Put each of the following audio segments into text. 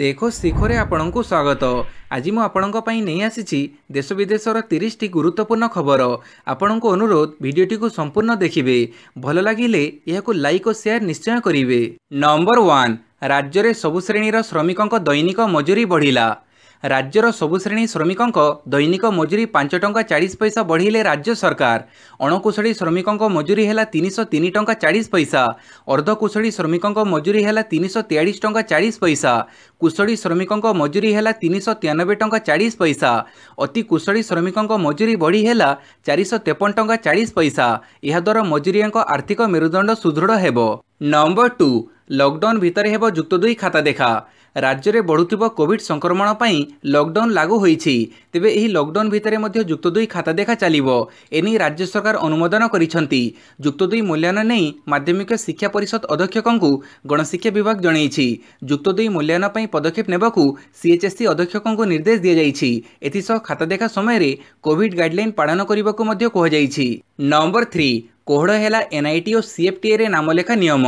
ଦେଖ ଶିଖରେ ଆପଣଙ୍କୁ ସ୍ୱାଗତ ଆଜି ମୁଁ ଆପଣଙ୍କ ପାଇଁ ନେଇ ଆସିଛି ଦେଶ ବିଦେଶର ତିରିଶଟି ଗୁରୁତ୍ୱପୂର୍ଣ୍ଣ ଖବର ଆପଣଙ୍କୁ ଅନୁରୋଧ ଭିଡ଼ିଓଟିକୁ ସମ୍ପୂର୍ଣ୍ଣ ଦେଖିବେ ଭଲ ଲାଗିଲେ ଏହାକୁ ଲାଇକ୍ ଓ ସେୟାର ନିଶ୍ଚୟ କରିବେ ନମ୍ବର ୱାନ୍ ରାଜ୍ୟରେ ସବୁ ଶ୍ରେଣୀର ଶ୍ରମିକଙ୍କ ଦୈନିକ ମଜୁରୀ ବଢ଼ିଲା राज्यर सब श्रेणी श्रमिकों दैनिक मजूरी पांच टा चालीस पैसा बढ़े राज्य सरकार अणकुशी श्रमिकों मजूरी है तीन टाँचा चालीस पैसा अर्धकुशी श्रमिकों मजूरी है तीन सौ तेयास टा चालीस पैसा कुशली श्रमिकों मजूरी है तीन सौ तेयानबे टाँचा चालीस पैसा अति कुशी श्रमिकों मजूरी बढ़ी है चार शौ तेपन टाँचा चालीस पैसा यहाद्वारा मजूरिया आर्थिक मेरुदंड सुदृढ़ नंबर टू लॉकडाउन भितर हेबो युक्त दुई खाता देखा রাজ্যে বড়ুব কোভিড সংক্রমণ পাই লকডাউন লাগু হয়েছে তেবে এই লকডাউন ভিতরে মধ্যে যুক্ত দুই খাতা দেখা চালিব এনে রাজ্য সরকার অনুমোদন করেছেন যুক্ত দুই মূল্যায়ন নেই মাধ্যমিক শিক্ষা পরিষদ অধ্যক্ষক গণশিক্ষা বিভাগ জনাইছে যুক্ত দুই মূল্যায়ন পাই পদক্ষেপ নেওয়া সিএচএসসি অধ্যক্ষক নির্দেশ দিয়েছে এসহ খাতা দেখা সময় কোভিড গাইডলাইন পাড়ন করা কুহযাই নম্বর থ্রি কোহড় হল এনআইটি ও সিএফটিএ নামলেখা নিয়ম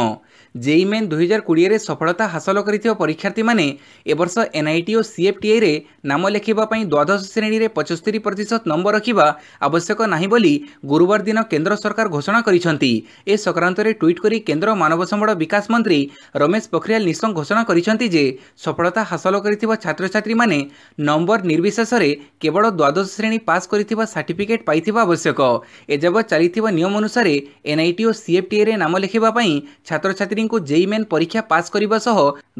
জেই মেନ୍ ଦୁଇ ହଜାର କୋଡ଼ିଏରେ ସଫଳତା ହାସଲ କରିଥିବା ପରୀକ୍ଷାର୍ଥୀମାନେ ଏବର୍ଷ ଏନ୍ଆଇଟି ଓ ସିଏଫ୍ଟିଆଇରେ ନାମ ଲେଖିବା ପାଇଁ ଦ୍ୱାଦଶ ଶ୍ରେଣୀରେ ପଞ୍ଚସ୍ତରୀ ପ୍ରତିଶତ ନମ୍ବର ରଖିବା ଆବଶ୍ୟକ ନାହିଁ ବୋଲି ଗୁରୁବାର ଦିନ କେନ୍ଦ୍ର ସରକାର ଘୋଷଣା କରିଛନ୍ତି ଏ ସଂକ୍ରାନ୍ତରେ ଟ୍ୱିଟ୍ କରି କେନ୍ଦ୍ର ମାନବ ସମ୍ବଳ ବିକାଶ ମନ୍ତ୍ରୀ ରମେଶ ପୋଖରିଆଲ ନିଶଙ୍କ ଘୋଷଣା କରିଛନ୍ତି ଯେ ସଫଳତା ହାସଲ କରିଥିବା ଛାତ୍ରଛାତ୍ରୀମାନେ ନମ୍ବର ନିର୍ବିଶେଷରେ କେବଳ ଦ୍ୱାଦଶ ଶ୍ରେଣୀ ପାସ୍ କରିଥିବା ସାର୍ଟିଫିକେଟ୍ ପାଇଥିବା ଆବଶ୍ୟକ ଏଯାବତ୍ ଚାଲିଥିବା ନିୟମ ଅନୁସାରେ ଏନ୍ଆଇଟି ଓ ସିଏଫ୍ଟିଆଇରେ ନାମ ଲେଖିବା ପାଇଁ ଛାତ୍ରଛାତ୍ରୀ ଛାତ୍ରଛାତ୍ରୀଙ୍କୁ ଜେଇମେନ୍ ପରୀକ୍ଷା ପାସ୍ କରିବା ସହ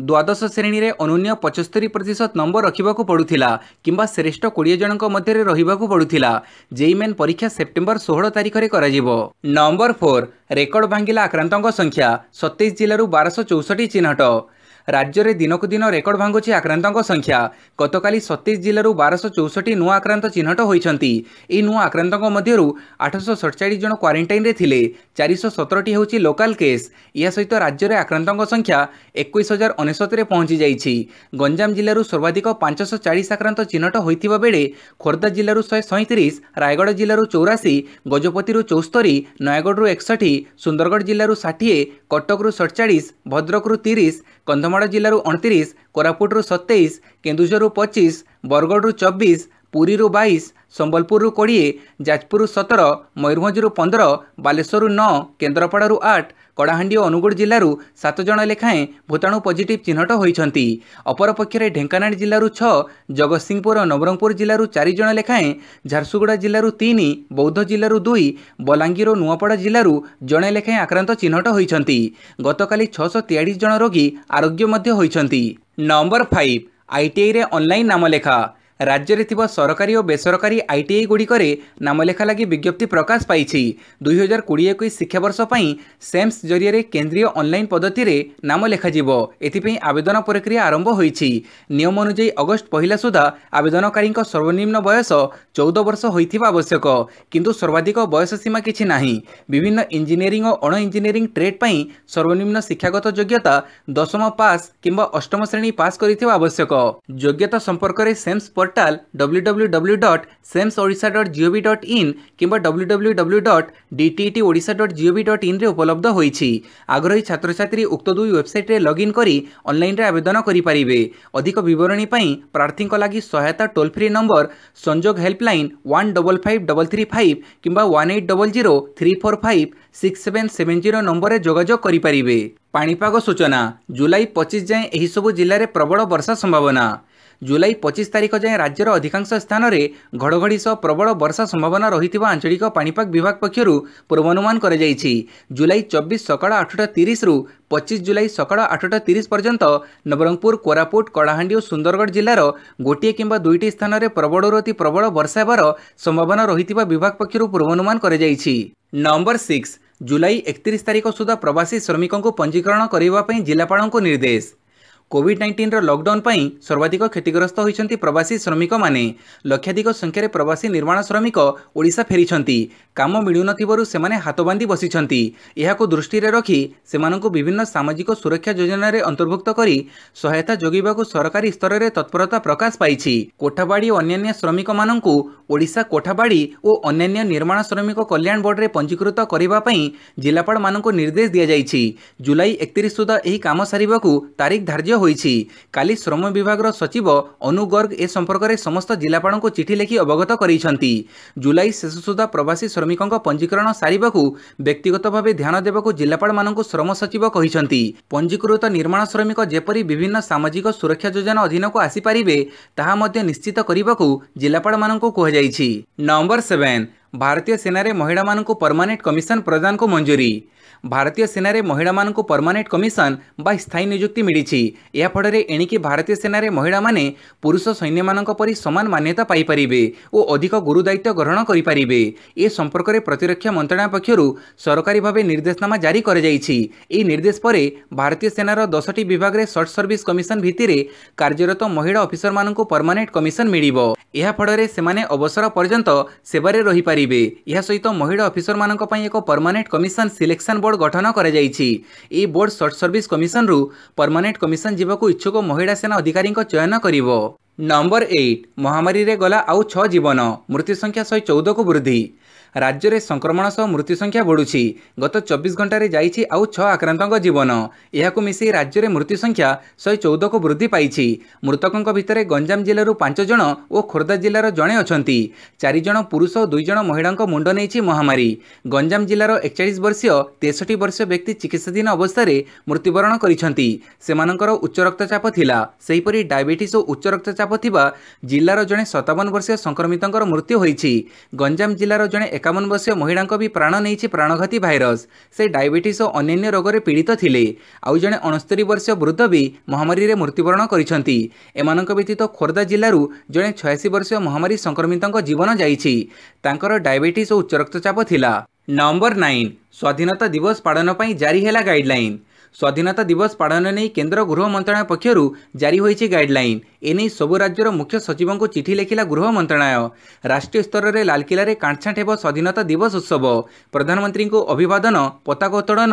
ଦ୍ୱାଦଶ ଶ୍ରେଣୀରେ ଅନନ୍ୟ ପଚସ୍ତରୀ ପ୍ରତିଶତ ନମ୍ବର ରଖିବାକୁ ପଡ଼ୁଥିଲା କିମ୍ବା ଶ୍ରେଷ୍ଠ କୋଡ଼ିଏ ଜଣଙ୍କ ମଧ୍ୟରେ ରହିବାକୁ ପଡ଼ୁଥିଲା ଜେଇମେନ୍ ପରୀକ୍ଷା ସେପ୍ଟେମ୍ବର ଷୋହଳ ତାରିଖରେ କରାଯିବ ନମ୍ବର ଫୋର୍ ରେକର୍ଡ ଭାଙ୍ଗିଲା ଆକ୍ରାନ୍ତଙ୍କ ସଂଖ୍ୟା ସତେଇଶ ଜିଲ୍ଲାରୁ ବାରଶହ ଚଉଷଠି ଚିହ୍ନଟ ରାଜ୍ୟରେ ଦିନକୁ ଦିନ ରେକର୍ଡ ଭାଙ୍ଗୁଛି ଆକ୍ରାନ୍ତଙ୍କ ସଂଖ୍ୟା ଗତକାଲି ସତେଇଶ ଜିଲ୍ଲାରୁ ବାରଶହ ଚଉଷଠି ନୂଆ ଆକ୍ରାନ୍ତ ଚିହ୍ନଟ ହୋଇଛନ୍ତି ଏହି ନୂଆ ଆକ୍ରାନ୍ତଙ୍କ ମଧ୍ୟରୁ ଆଠଶହ ସତଚାଳିଶ ଜଣ କ୍ୱାରେଣ୍ଟାଇନ୍ରେ ଥିଲେ ଚାରିଶହ ସତରଟି ହେଉଛି ଲୋକାଲ୍ କେସ୍ ଏହା ସହିତ ରାଜ୍ୟରେ ଆକ୍ରାନ୍ତଙ୍କ ସଂଖ୍ୟା ଏକୋଇଶ ହଜାର ଅନେଶତରେ ପହଞ୍ଚିଯାଇଛି ଗଞ୍ଜାମ ଜିଲ୍ଲାରୁ ସର୍ବାଧିକ ପାଞ୍ଚଶହ ଚାଳିଶ ଆକ୍ରାନ୍ତ ଚିହ୍ନଟ ହୋଇଥିବା ବେଳେ ଖୋର୍ଦ୍ଧା ଜିଲ୍ଲାରୁ ଶହେ ସଇଁତିରିଶ ରାୟଗଡ଼ ଜିଲ୍ଲାରୁ ଚଉରାଶୀ ଗଜପତିରୁ ଚଉସ୍ତରୀ ନୟାଗଡ଼ରୁ ଏକଷଠି ସୁନ୍ଦରଗଡ଼ ଜିଲ୍ଲାରୁ ଷାଠିଏ କଟକରୁ ସତଚାଳିଶ ଭଦ୍ରକରୁ ତିରିଶ କନ୍ଧମାଳ ଜିଲ୍ଲାରୁ ଅଣତିରିଶ କୋରାପୁଟରୁ ସତେଇଶ କେନ୍ଦୁଝରରୁ ପଚିଶ ବରଗଡ଼ରୁ ଚବିଶ ପୁରୀରୁ ବାଇଶ ସମ୍ବଲପୁରରୁ କୋଡ଼ିଏ ଯାଜପୁରରୁ ସତର ମୟୂରଭଞ୍ଜରୁ ପନ୍ଦର ବାଲେଶ୍ୱରରୁ ନଅ କେନ୍ଦ୍ରାପଡ଼ାରୁ ଆଠ କଳାହାଣ୍ଡି ଓ ଅନୁଗୁଳ ଜିଲ୍ଲାରୁ ସାତ ଜଣ ଲେଖାଏଁ ଭୂତାଣୁ ପଜିଟିଭ୍ ଚିହ୍ନଟ ହୋଇଛନ୍ତି ଅପରପକ୍ଷରେ ଢେଙ୍କାନାଳ ଜିଲ୍ଲାରୁ ଛଅ ଜଗତସିଂହପୁର ଓ ନବରଙ୍ଗପୁର ଜିଲ୍ଲାରୁ ଚାରି ଜଣ ଲେଖାଏଁ ଝାରସୁଗୁଡ଼ା ଜିଲ୍ଲାରୁ ତିନି ବୌଦ୍ଧ ଜିଲ୍ଲାରୁ ଦୁଇ ବଲାଙ୍ଗୀର ଓ ନୂଆପଡ଼ା ଜିଲ୍ଲାରୁ ଜଣେ ଲେଖାଏଁ ଆକ୍ରାନ୍ତ ଚିହ୍ନଟ ହୋଇଛନ୍ତି ଗତକାଲି ଛଅଶହ ତେୟାଳିଶ ଜଣ ରୋଗୀ ଆରୋଗ୍ୟ ମଧ୍ୟ ହୋଇଛନ୍ତି ନମ୍ବର ଫାଇଭ ଆଇଟିଆଇରେ ଅନ୍ଲାଇନ୍ ନାମ ଲେଖା ରାଜ୍ୟରେ ଥିବା ସରକାରୀ ଓ ବେସରକାରୀ ଆଇଟିଆଇ ଗୁଡ଼ିକରେ ନାମଲେଖା ଲାଗି ବିଜ୍ଞପ୍ତି ପ୍ରକାଶ ପାଇଛି ଦୁଇ ହଜାର କୋଡ଼ିଏ ଏକୋଇଶ ଶିକ୍ଷାବର୍ଷ ପାଇଁ ସେମ୍ସ ଜରିଆରେ କେନ୍ଦ୍ରୀୟ ଅନଲାଇନ୍ ପଦ୍ଧତିରେ ନାମ ଲେଖାଯିବ ଏଥିପାଇଁ ଆବେଦନ ପ୍ରକ୍ରିୟା ଆରମ୍ଭ ହୋଇଛି ନିୟମ ଅନୁଯାୟୀ ଅଗଷ୍ଟ ପହିଲା ସୁଦ୍ଧା ଆବେଦନକାରୀଙ୍କ ସର୍ବନିମ୍ନ ବୟସ ଚଉଦ ବର୍ଷ ହୋଇଥିବା ଆବଶ୍ୟକ କିନ୍ତୁ ସର୍ବାଧିକ ବୟସ ସୀମା କିଛି ନାହିଁ ବିଭିନ୍ନ ଇଞ୍ଜିନିୟରିଂ ଓ ଅଣ ଇଞ୍ଜିନିୟରିଂ ଟ୍ରେଡ୍ ପାଇଁ ସର୍ବନିମ୍ନ ଶିକ୍ଷାଗତ ଯୋଗ୍ୟତା ଦଶମ ପାସ୍ କିମ୍ବା ଅଷ୍ଟମ ଶ୍ରେଣୀ ପାସ୍ କରିଥିବା ଆବଶ୍ୟକ ଯୋଗ୍ୟତା ସମ୍ପର୍କରେ SAMS portal portal W dot SAMS Odisha dot G O V dot in কিংবা W W W dot D T E T Odisha dot G O V dot ইন্রে উপলব্ধ হয়েছে আগ্রহী ছাত্রছাত্রী উক্ত দুই ওয়েবসাইটে লগ ইন করে অনলাইনরে আবেদন করিপারে অধিক বিবরণী পাই প্রার্থীঙ্ লাগি সহায়তা টোল ফ্রি নম্বর সংযোগ helpline one double five double three five কিংবা one eight double zero three four five six seven seven zero নম্বরে যোগাযোগ করিপারে পাণিপাগ সূচনা জুলাই পঁচিশ যায় এইসব জেলার প্রবল বর্ষা সম্ভাবনা ଜୁଲାଇ ପଚିଶ ତାରିଖ ଯାଏଁ ରାଜ୍ୟର ଅଧିକାଂଶ ସ୍ଥାନରେ ଘଡ଼ଘଡ଼ି ସହ ପ୍ରବଳ ବର୍ଷା ସମ୍ଭାବନା ରହିଥିବା ଆଞ୍ଚଳିକ ପାଣିପାଗ ବିଭାଗ ପକ୍ଷରୁ ପୂର୍ବାନୁମାନ କରାଯାଇଛି ଜୁଲାଇ ଚବିଶ ସକାଳ ଆଠଟା ତିରିଶରୁ ପଚିଶ ଜୁଲାଇ ସକାଳ ଆଠଟା ତିରିଶ ପର୍ଯ୍ୟନ୍ତ ନବରଙ୍ଗପୁର କୋରାପୁଟ କଳାହାଣ୍ଡି ଓ ସୁନ୍ଦରଗଡ଼ ଜିଲ୍ଲାର ଗୋଟିଏ କିମ୍ବା ଦୁଇଟି ସ୍ଥାନରେ ପ୍ରବଳରୁ ଅତି ପ୍ରବଳ ବର୍ଷା ହେବାର ସମ୍ଭାବନା ରହିଥିବା ବିଭାଗ ପକ୍ଷରୁ ପୂର୍ବାନୁମାନ କରାଯାଇଛି ନମ୍ବର ସିକ୍ସ ଜୁଲାଇ ଏକତିରିଶ ତାରିଖ ସୁଦ୍ଧା ପ୍ରବାସୀ ଶ୍ରମିକଙ୍କୁ ପଞ୍ଜୀକରଣ କରିବା ପାଇଁ ଜିଲ୍ଲାପାଳଙ୍କୁ ନିର୍ଦ୍ଦେଶ কোভিড নাইন্টিনর লকডাউন পাই সর্বাধিক ক্ষতিগ্রস্ত হয়েছেন প্রবাসী শ্রমিক মানে লক্ষাধিক সংখ্যার প্রবাসী নির্মাণ শ্রমিক ওড়শা ফেরি কাম মিলু নথিবারু সেমানে হাত বাঁধি বসিছেন এখন দৃষ্টিরে রাখি সেমানকু বিভিন্ন সামাজিক সুরক্ষা যোজনার অন্তর্ভুক্ত করে সহায়তা যোগাইবাকু সরকারি স্তরের তৎপরতা প্রকাশ পাইছি কোঠাবাড়ি ও অন্যান্য শ্রমিক মানুষ ওড়শা কোঠাবাড়ি ও অন্যান্য নির্মাণ শ্রমিক কল্যাণ বোর্ডে পঞ্জীকৃত করা জেলাপাল মানুষ নির্দেশ দিয়াযাই জুলাই একত্রিশ সুদ্ধা এই কাম সারিবাকু তারিখ ধার্য ହୋଇଛି କାଲି ଶ୍ରମ ବିଭାଗର ସଚିବ ଅନୁଗର୍ଗ ଏ ସମ୍ପର୍କରେ ସମସ୍ତ ଜିଲ୍ଲାପାଳଙ୍କୁ ଚିଠି ଲେଖି ଅବଗତ କରାଇଛନ୍ତି ଜୁଲାଇ ଶେଷ ସୁଦ୍ଧା ପ୍ରବାସୀ ଶ୍ରମିକଙ୍କ ପଞ୍ଜୀକରଣ ସାରିବାକୁ ବ୍ୟକ୍ତିଗତ ଭାବେ ଧ୍ୟାନ ଦେବାକୁ ଜିଲ୍ଲାପାଳମାନଙ୍କୁ ଶ୍ରମ ସଚିବ କହିଛନ୍ତି ପଞ୍ଜୀକୃତ ନିର୍ମାଣ ଶ୍ରମିକ ଯେପରି ବିଭିନ୍ନ ସାମାଜିକ ସୁରକ୍ଷା ଯୋଜନା ଅଧୀନକୁ ଆସିପାରିବେ ତାହା ମଧ୍ୟ ନିଶ୍ଚିତ କରିବାକୁ ଜିଲ୍ଲାପାଳମାନଙ୍କୁ କୁହାଯାଇଛି ନମ୍ବର ସେଭେନ୍ ଭାରତୀୟ ସେନାରେ ମହିଳାମାନଙ୍କୁ ପରମାନେଣ୍ଟ କମିଶନ ପ୍ରଦାନକୁ ମଞ୍ଜୁରୀ ଭାରତୀୟ ସେନାରେ ମହିଳାମାନଙ୍କୁ ପରମାନେଣ୍ଟ କମିଶନ ବା ସ୍ଥାୟୀ ନିଯୁକ୍ତି ମିଳିଛି ଏହାଫଳରେ ଏଣିକି ଭାରତୀୟ ସେନାରେ ମହିଳାମାନେ ପୁରୁଷ ସୈନ୍ୟମାନଙ୍କ ପରି ସମାନ ମାନ୍ୟତା ପାଇପାରିବେ ଓ ଅଧିକ ଗୁରୁଦାୟିତ୍ୱ ଗ୍ରହଣ କରିପାରିବେ ଏ ସମ୍ପର୍କରେ ପ୍ରତିରକ୍ଷା ମନ୍ତ୍ରଣାଳୟ ପକ୍ଷରୁ ସରକାରୀ ଭାବେ ନିର୍ଦ୍ଦେଶନାମା ଜାରି କରାଯାଇଛି ଏହି ନିର୍ଦ୍ଦେଶ ପରେ ଭାରତୀୟ ସେନାର ଦଶଟି ବିଭାଗରେ ସର୍ଟ ସର୍ଭିସ୍ କମିଶନ ଭିତ୍ତିରେ କାର୍ଯ୍ୟରତ ମହିଳା ଅଫିସରମାନଙ୍କୁ ପରମାନେଣ୍ଟ କମିଶନ ମିଳିବ ଏହାଫଳରେ ସେମାନେ ଅବସର ପର୍ଯ୍ୟନ୍ତ ସେବାରେ ରହିପାରିବେ करेंगे यह सहित महिला अफिसर मान एक परमानेंट कमिशन सिलेक्शन बोर्ड गठन कर बोर्ड सर्ट सर्विस कमिशन रु परमानेंट कमिशन जावाक इच्छुक महिला सेना अधिकारी चयन कर नंबर एट महामारी गला आउ छ जीवन मृत्यु संख्या शहे चौदह को वृद्धि ରାଜ୍ୟରେ ସଂକ୍ରମଣ ସହ ମୃତ୍ୟୁ ସଂଖ୍ୟା ବଢ଼ୁଛି ଗତ ଚବିଶ ଘଣ୍ଟାରେ ଯାଇଛି ଆଉ ଛଅ ଆକ୍ରାନ୍ତଙ୍କ ଜୀବନ ଏହାକୁ ମିଶି ରାଜ୍ୟରେ ମୃତ୍ୟୁ ସଂଖ୍ୟା ଶହେ ଚଉଦକୁ ବୃଦ୍ଧି ପାଇଛି ମୃତକଙ୍କ ଭିତରେ ଗଞ୍ଜାମ ଜିଲ୍ଲାରୁ ପାଞ୍ଚ ଜଣ ଓ ଖୋର୍ଦ୍ଧା ଜିଲ୍ଲାର ଜଣେ ଅଛନ୍ତି ଚାରିଜଣ ପୁରୁଷ ଓ ଦୁଇଜଣ ମହିଳାଙ୍କ ମୁଣ୍ଡ ନେଇଛି ମହାମାରୀ ଗଞ୍ଜାମ ଜିଲ୍ଲାର ଏକଚାଳିଶ ବର୍ଷୀୟ ତେଷଠି ବର୍ଷୀୟ ବ୍ୟକ୍ତି ଚିକିତ୍ସାଧୀନ ଅବସ୍ଥାରେ ମୃତ୍ୟୁବରଣ କରିଛନ୍ତି ସେମାନଙ୍କର ଉଚ୍ଚ ରକ୍ତଚାପ ଥିଲା ସେହିପରି ଡାଇବେଟିସ୍ ଓ ଉଚ୍ଚ ରକ୍ତଚାପ ଥିବା ଜିଲ୍ଲାର ଜଣେ ସତାବନ ବର୍ଷୀୟ ସଂକ୍ରମିତଙ୍କର ମୃତ୍ୟୁ ହୋଇଛି ଗଞ୍ଜାମ ଜିଲ୍ଲାର ଜଣେ ଏକାବନ ବର୍ଷୀୟ ମହିଳାଙ୍କ ବି ପ୍ରାଣ ନେଇଛି ପ୍ରାଣଘାତୀ ଭାଇରସ୍ ସେ ଡାଇବେଟିସ୍ ଓ ଅନ୍ୟାନ୍ୟ ରୋଗରେ ପୀଡ଼ିତ ଥିଲେ ଆଉ ଜଣେ ଅଣସ୍ତରୀ ବର୍ଷୀୟ ବୃଦ୍ଧ ବି ମହାମାରୀରେ ମୃତ୍ୟୁବରଣ କରିଛନ୍ତି ଏମାନଙ୍କ ବ୍ୟତୀତ ଖୋର୍ଦ୍ଧା ଜିଲ୍ଲାରୁ ଜଣେ ଛୟାଅଶୀ ବର୍ଷୀୟ ମହାମାରୀ ସଂକ୍ରମିତଙ୍କ ଜୀବନ ଯାଇଛି ତାଙ୍କର ଡାଇବେଟିସ୍ ଓ ଉଚ୍ଚ ରକ୍ତଚାପ ଥିଲା ନମ୍ବର ନାଇନ୍ ସ୍ୱାଧୀନତା ଦିବସ ପାଳନ ପାଇଁ ଜାରି ହେଲା ଗାଇଡ୍ଲାଇନ୍ ସ୍ୱାଧୀନତା ଦିବସ ପାଳନ ନେଇ କେନ୍ଦ୍ର ଗୃହ ମନ୍ତ୍ରଣାଳୟ ପକ୍ଷରୁ ଜାରି ହୋଇଛି ଗାଇଡ୍ଲାଇନ୍ ଏନେଇ ସବୁ ରାଜ୍ୟର ମୁଖ୍ୟ ସଚିବଙ୍କୁ ଚିଠି ଲେଖିଲା ଗୃହ ମନ୍ତ୍ରଣାଳୟ ରାଷ୍ଟ୍ରୀୟ ସ୍ତରରେ ଲାଲକିଲ୍ଲାରେ କାଣ୍ଠଛାଣ୍ଟ ହେବ ସ୍ୱାଧୀନତା ଦିବସ ଉତ୍ସବ ପ୍ରଧାନମନ୍ତ୍ରୀଙ୍କୁ ଅଭିବାଦନ ପତାକା ଉତ୍ତୋଳନ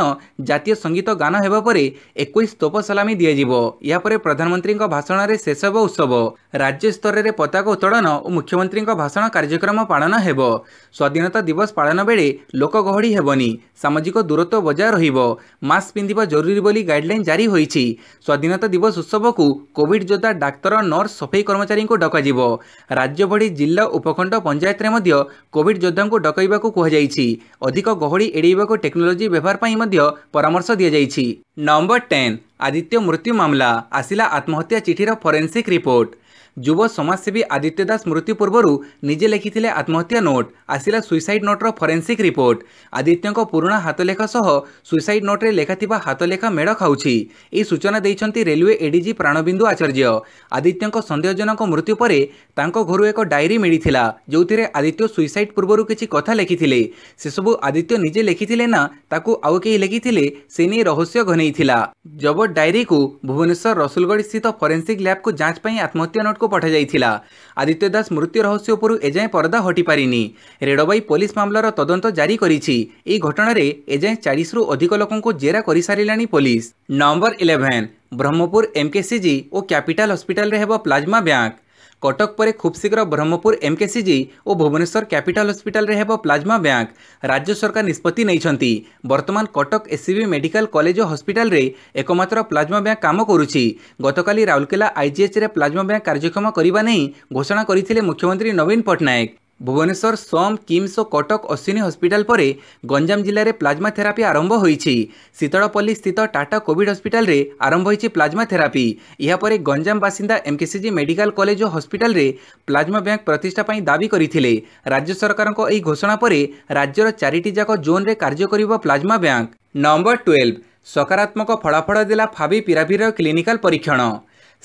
ଜାତୀୟ ସଙ୍ଗୀତ ଗାନ ହେବା ପରେ ଏକୋଇଶ ତୋପ ସଲାମି ଦିଆଯିବ ଏହାପରେ ପ୍ରଧାନମନ୍ତ୍ରୀଙ୍କ ଭାଷଣରେ ଶେଷ ହେବ ଉତ୍ସବ ରାଜ୍ୟସ୍ତରରେ ପତାକା ଉତ୍ତୋଳନ ଓ ମୁଖ୍ୟମନ୍ତ୍ରୀଙ୍କ ଭାଷଣ କାର୍ଯ୍ୟକ୍ରମ ପାଳନ ହେବ ସ୍ୱାଧୀନତା ଦିବସ ପାଳନ ବେଳେ ଲୋକ ଗହଳି ହେବନି ସାମାଜିକ ଦୂରତ୍ୱ ବଜାୟ ରହିବ ମାସ୍କ ପିନ୍ଧିବା ଜରୁରୀ জরুরি বলে গাইডলাইন জারি হয়েছে স্বাধীনতা দিবস উৎসবক কোভিড যোদ্ধা ডাক্তার নর্স সফাই কর্মচারী ডকাযিব রাজ্য ভি জেলা উপখণ্ড পঞ্চায়েতরে মধ্য কোভিড যোদ্ধা ডকাইবা কুহযাইছি অধিক গহড়ি এড়াইবাকু টেকনোলোজি ব্যবহার পাই মধ্য পরামর্শ দিয়াযাইছি নম্বর টেন আদিত্য মৃত্যু মামলা আসিলা আত্মহত্যা চিঠির ফরেনসিক রিপোর্ট ଯୁବ ସମାଜସେବୀ ଆଦିତ୍ୟ ଦାସ ମୃତ୍ୟୁ ପୂର୍ବରୁ ନିଜେ ଲେଖିଥିଲେ ଆତ୍ମହତ୍ୟା ନୋଟ୍ ଆସିଲା ସୁଇସାଇଡ୍ ନୋଟ୍ର ଫରେନ୍ସିକ୍ ରିପୋର୍ଟ ଆଦିତ୍ୟଙ୍କ ପୁରୁଣା ହାତଲେଖା ସହ ସୁଇସାଇଡ୍ ନୋଟ୍ରେ ଲେଖାଥିବା ହାତଲେଖା ମେଢ଼ ଖାଉଛି ଏହି ସୂଚନା ଦେଇଛନ୍ତି ରେଲୱେ ଏଡିଜି ପ୍ରାଣବିନ୍ଦୁ ଆଚାର୍ଯ୍ୟ ଆଦିତ୍ୟଙ୍କ ସନ୍ଦେହଜନକ ମୃତ୍ୟୁ ପରେ ତାଙ୍କ ଘରୁ ଏକ ଡାଏରୀ ମିଳିଥିଲା ଯେଉଁଥିରେ ଆଦିତ୍ୟ ସୁଇସାଇଡ୍ ପୂର୍ବରୁ କିଛି କଥା ଲେଖିଥିଲେ ସେସବୁ ଆଦିତ୍ୟ ନିଜେ ଲେଖିଥିଲେ ନା ତାକୁ ଆଉ କେହି ଲେଖିଥିଲେ ସେ ନେଇ ରହସ୍ୟ ଘନେଇଥିଲା ଜବତ ଡାଏରୀକୁ ଭୁବନେଶ୍ୱର ରସୁଲଗଡ଼ି ସ୍ଥିତ ଫରେନ୍ସିକ୍ ଲ୍ୟାବ୍କୁ ଯାଞ୍ଚ ପାଇଁ ଆତ୍ମହତ୍ୟା ନୋଟ୍ ନିକଟକୁ ପଠାଯାଇଥିଲା ଆଦିତ୍ୟ ଦାସ ମୃତ୍ୟୁ ରହସ୍ୟ ଉପରୁ ଏଯାଏଁ ପରଦା ହଟିପାରିନି ରେଡ଼ବାଇ ପୋଲିସ ମାମଲାର ତଦନ୍ତ ଜାରି କରିଛି ଏହି ଘଟଣାରେ ଏଯାଏଁ ଚାଳିଶରୁ ଅଧିକ ଲୋକଙ୍କୁ ଜେରା କରିସାରିଲାଣି police number eleven Brahmapur MKCG ଓ କ୍ୟାପିଟାଲ ହସ୍ପିଟାଲରେ ହେବ ପ୍ଲାଜମା ବ୍ୟାଙ୍କ কটক পরে খুব শীঘ্র ব্রহ্মপুর এমকেসিজি ও ভুবনেশ্বর ক্যাপিটাল হসপিটালে ହେବ ପ୍ଲାଜମା ବ୍ୟାଙ୍କ ରାଜ୍ୟ ସରକାର ନିଷ୍ପତ୍ତି ନେଇଛନ୍ତି ବର୍ତ୍ତମାନ କଟକ ଏସ୍ସିବି ମେଡିକାଲ କଲେଜ ଓ ହସ୍ପିଟାଲରେ ଏକମାତ୍ର ପ୍ଲାଜମା ବ୍ୟାଙ୍କ କାମ କରୁଛି ଗତକାଲି ରାଉରକେଲା ଆଇଜିଏଚ୍ରେ ପ୍ଲାଜମା ବ୍ୟାଙ୍କ କାର୍ଯ୍ୟକ୍ଷମ କରିବା ନେଇ ଘୋଷଣା କରିଥିଲେ ମୁଖ୍ୟମନ୍ତ୍ରୀ ନବୀନ ପଟ୍ଟନାୟକ ভুবনেশ্বর সোম কিমস ও কটক অশ্বিনী হসপিটাল পরে গঞ্জাম জেলায় প্লাজমা থেরাপি আরম্ভ হয়েছে শীতলপল্লী স্থিত টাটা কোভিড হসপিটাল আরম্ভ হয়েছে প্লাজমা থেরাপি ইহাপরে গঞ্জাম বাসিন্দা এমকেসিজি মেডিকাল কলেজ ও হসপিটাল প্লাজমা ব্যাঙ্ক প্রতিষ্ঠা দাবি করে রাজ্য সরকার এই ঘোষণা পরে রাজ্যের চারিটি যাক জোন্রে কার্য করব প্লাজমা ব্যাঙ্ক নম্বর টুয়েলভ সকারাত্মক ফলাফল দেলা ফাবি পিরাভির ক্লিনিকাল পরীক্ষণ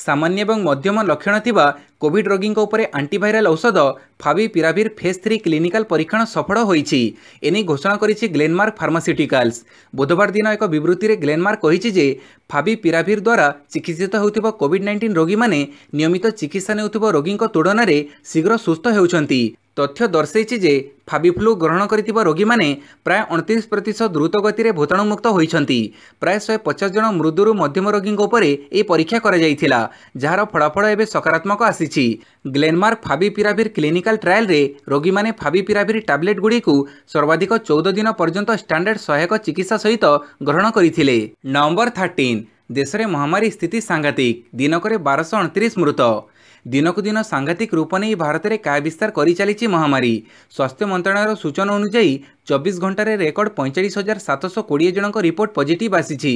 ସାମାନ୍ୟ ଏବଂ ମଧ୍ୟମ ଲକ୍ଷଣ ଥିବା କୋଭିଡ୍ ରୋଗୀଙ୍କ ଉପରେ ଆଣ୍ଟିଭାଇରାଲ୍ ଔଷଧ ଫାବିପିରାଭିର୍ ଫେଜ୍ ଥ୍ରୀ କ୍ଲିନିକାଲ୍ ପରୀକ୍ଷଣ ସଫଳ ହୋଇଛି ଏନେଇ ଘୋଷଣା କରିଛି ଗ୍ଲେନମାର୍କ ଫାର୍ମାସ୍ୟୁଟିକାଲ୍ସ ବୁଧବାର ଦିନ ଏକ ବିବୃତ୍ତିରେ ଗ୍ଲେନମାର୍କ କହିଛି ଯେ ଫାବିପିରାଭିର୍ ଦ୍ୱାରା ଚିକିତ୍ସିତ ହେଉଥିବା କୋଭିଡ୍ ନାଇଣ୍ଟିନ୍ ରୋଗୀମାନେ ନିୟମିତ ଚିକିତ୍ସା ନେଉଥିବା ରୋଗୀଙ୍କ ତୁଳନାରେ ଶୀଘ୍ର ସୁସ୍ଥ ହେଉଛନ୍ତି ତଥ୍ୟ ଦର୍ଶାଇଛି ଯେ ଫାବିଫ୍ଲୁ ଗ୍ରହଣ କରିଥିବା ରୋଗୀମାନେ ପ୍ରାୟ ଅଣତିରିଶ ପ୍ରତିଶତ ଦ୍ରୁତ ଗତିରେ ଭୂତାଣୁମୁକ୍ତ ହୋଇଛନ୍ତି ପ୍ରାୟ ଶହେ ପଚାଶ ଜଣ ମୃଦୁରୁ ମଧ୍ୟମ ରୋଗୀଙ୍କ ଉପରେ ଏହି ପରୀକ୍ଷା କରାଯାଇଥିଲା ଯାହାର ଫଳାଫଳ ଏବେ ସକାରାତ୍ମକ ଆସିଛି ଗ୍ଲେନମାର୍କ ଫାବିପିରାଭିର କ୍ଲିନିକାଲ ଟ୍ରାଏଲ୍ରେ ରୋଗୀମାନେ ଫାବିପିରାଭିର ଟାବ୍ଲେଟ୍ ଗୁଡ଼ିକୁ ସର୍ବାଧିକ ଚଉଦ ଦିନ ପର୍ଯ୍ୟନ୍ତ ଷ୍ଟାଣ୍ଡାର୍ଡ ସହାୟକ ଚିକିତ୍ସା ସହିତ ଗ୍ରହଣ କରିଥିଲେ ନଭେମ୍ବର ଥାର୍ଟିନ୍ ଦେଶରେ ମହାମାରୀ ସ୍ଥିତି ସାଂଘାତିକ ଦିନକରେ ବାରଶହ ଅଣତିରିଶ ମୃତ ଦିନକୁ ଦିନ ସାଂଘାତିକ ରୂପ ନେଇ ଭାରତରେ କାୟା ବିସ୍ତାର କରିଚାଲିଛି ମହାମାରୀ ସ୍ୱାସ୍ଥ୍ୟ ମନ୍ତ୍ରଣାଳୟର ସୂଚନା ଅନୁଯାୟୀ চব্বিশ ঘণ্টায় রেকর্ড পঁয়চাশ হাজার সাতশ কোড়ি জনক রিপোর্ট পজিটিভ আসিছি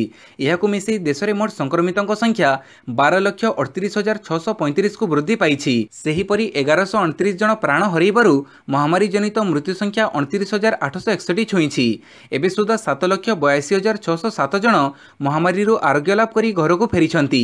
এখন মিশাই দেশের মোট সংক্রমিত সংখ্যা বার লক্ষ অড়তিশ হাজার ছশো পঁয়ত্রিশ বৃদ্ধি পাইছি সেইপরি এগারশ অণতিশ জন প্রাণ হরাইবার মহামারী জনিত মৃত্যু সংখ্যা অণতিশ হাজার আটশ একষট্টি ছুঁইছি এবে সুদ্ধা সাত লক্ষ বয়াশি হাজার ছশো সাত জন মহামারীর আরোগ্য লাভ করে ঘরক ফেছি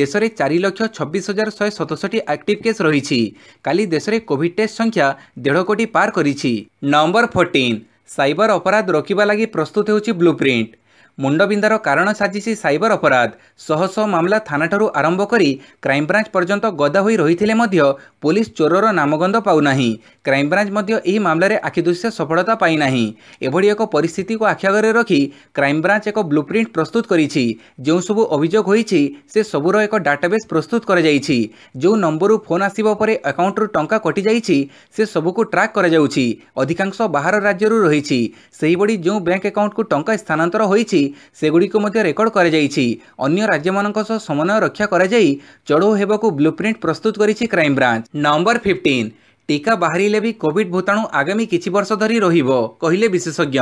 দেশের চারি লক্ষ ছবিশ হাজার শহে সতষট্টি আক্টিভ কেস রয়েছে কালি দেশের কোভিড টেস্ট সংখ্যা দেড় কোটি পার করেছি নম্বর ফোরটিন ସାଇବର ଅପରାଧ ରୋକିବା ଲାଗି ପ୍ରସ୍ତୁତ ହେଉଛି ବ୍ଲୁ ପ୍ରିଣ୍ଟ ମୁଣ୍ଡବିନ୍ଧାର କାରଣ ସାଜିଛି ସାଇବର ଅପରାଧ ଶହ ଶହ ମାମଲା ଥାନାଠାରୁ ଆରମ୍ଭ କରି କ୍ରାଇମବ୍ରାଞ୍ଚ ପର୍ଯ୍ୟନ୍ତ ଗଦା ହୋଇ ରହିଥିଲେ ମଧ୍ୟ ପୋଲିସ ଚୋରର ନାମଗନ୍ଧ ପାଉନାହିଁ କ୍ରାଇମବ୍ରାଞ୍ଚ ମଧ୍ୟ ଏହି ମାମଲାରେ ଆଖିଦୃଶ୍ୟ ସଫଳତା ପାଇନାହିଁ ଏଭଳି ଏକ ପରିସ୍ଥିତିକୁ ଆଖିଆଗରେ ରଖି କ୍ରାଇମବ୍ରାଞ୍ଚ ଏକ ବ୍ଲୁପ୍ରିଣ୍ଟ ପ୍ରସ୍ତୁତ କରିଛି ଯେଉଁସବୁ ଅଭିଯୋଗ ହୋଇଛି ସେ ସବୁର ଏକ ଡାଟାବେସ୍ ପ୍ରସ୍ତୁତ କରାଯାଇଛି ଯେଉଁ ନମ୍ବରରୁ ଫୋନ୍ ଆସିବା ପରେ ଆକାଉଣ୍ଟରୁ ଟଙ୍କା କଟିଯାଇଛି ସେ ସବୁକୁ ଟ୍ରାକ୍ କରାଯାଉଛି ଅଧିକାଂଶ ବାହାର ରାଜ୍ୟରୁ ରହିଛି ସେହିଭଳି ଯେଉଁ ବ୍ୟାଙ୍କ ଆକାଉଣ୍ଟକୁ ଟଙ୍କା ସ୍ଥାନାନ୍ତର ହୋଇଛି ସେଗୁଡ଼ିକୁ ମଧ୍ୟ ରେକର୍ଡ କରାଯାଇଛି ଅନ୍ୟ ରାଜ୍ୟମାନଙ୍କ ସହ ସମନ୍ୱୟ ରକ୍ଷା କରାଯାଇ ଚଢ଼ଉ ହେବାକୁ ବ୍ଲୁପ୍ରିଣ୍ଟ ପ୍ରସ୍ତୁତ କରିଛି କ୍ରାଇମବ୍ରାଞ୍ଚ ନମ୍ବର ଫିଫ୍ଟିନ୍ ଟିକା ବାହାରିଲେ ବି କୋଭିଡ୍ ଭୂତାଣୁ ଆଗାମୀ କିଛି ବର୍ଷ ଧରି ରହିବ କହିଲେ ବିଶେଷଜ୍ଞ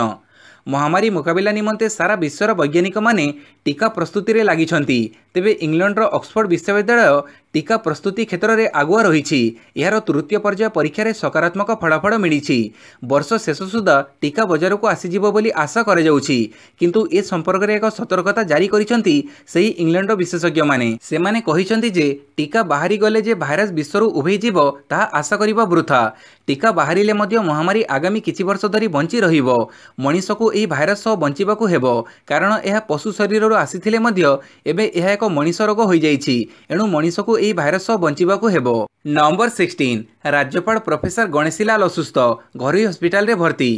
ମହାମାରୀ ମୁକାବିଲା ନିମନ୍ତେ ସାରା ବିଶ୍ୱର ବୈଜ୍ଞାନିକମାନେ ଟିକା ପ୍ରସ୍ତୁତିରେ ଲାଗିଛନ୍ତି ତେବେ ଇଂଲଣ୍ଡର ଅକ୍ସଫୋର୍ଡ ବିଶ୍ୱବିଦ୍ୟାଳୟ ଟିକା ପ୍ରସ୍ତୁତି କ୍ଷେତ୍ରରେ ଆଗୁଆ ରହିଛି ଏହାର ତୃତୀୟ ପର୍ଯ୍ୟାୟ ପରୀକ୍ଷାରେ ସକାରାତ୍ମକ ଫଳାଫଳ ମିଳିଛି ବର୍ଷ ଶେଷ ସୁଦ୍ଧା ଟିକା ବଜାରକୁ ଆସିଯିବ ବୋଲି ଆଶା କରାଯାଉଛି କିନ୍ତୁ ଏ ସମ୍ପର୍କରେ ଏକ ସତର୍କତା ଜାରି କରିଛନ୍ତି ସେହି ଇଂଲଣ୍ଡର ବିଶେଷଜ୍ଞମାନେ ସେମାନେ କହିଛନ୍ତି ଯେ ଟିକା ବାହାରିଗଲେ ଯେ ଭାଇରସ୍ ବିଶ୍ୱରୁ ଉଭେଇଯିବ ତାହା ଆଶା କରିବା ବୃଥା ଟିକା ବାହାରିଲେ ମଧ୍ୟ ମହାମାରୀ ଆଗାମୀ କିଛି ବର୍ଷ ଧରି ବଞ୍ଚି ରହିବ ମଣିଷକୁ ଏହି ଭାଇରସ ସହ ବଞ୍ଚିବାକୁ ହେବ କାରଣ ଏହା ପଶୁ ଶରୀରରୁ ଆସିଥିଲେ ମଧ୍ୟ ଏବେ ଏହା ଏକ ମଣିଷ ରୋଗ ହୋଇଯାଇଛି ଏଣୁ ମଣିଷକୁ ଏହି ଭାଇରସ ସହ ବଞ୍ଚିବାକୁ ହେବ ନମ୍ବର ସିକ୍ସଟିନ୍ ରାଜ୍ୟପାଳ ପ୍ରଫେସର ଗଣେଶୀଲାଲ ଅସୁସ୍ଥ ଘରୋଇ ହସ୍ପିଟାଲରେ ଭର୍ତ୍ତି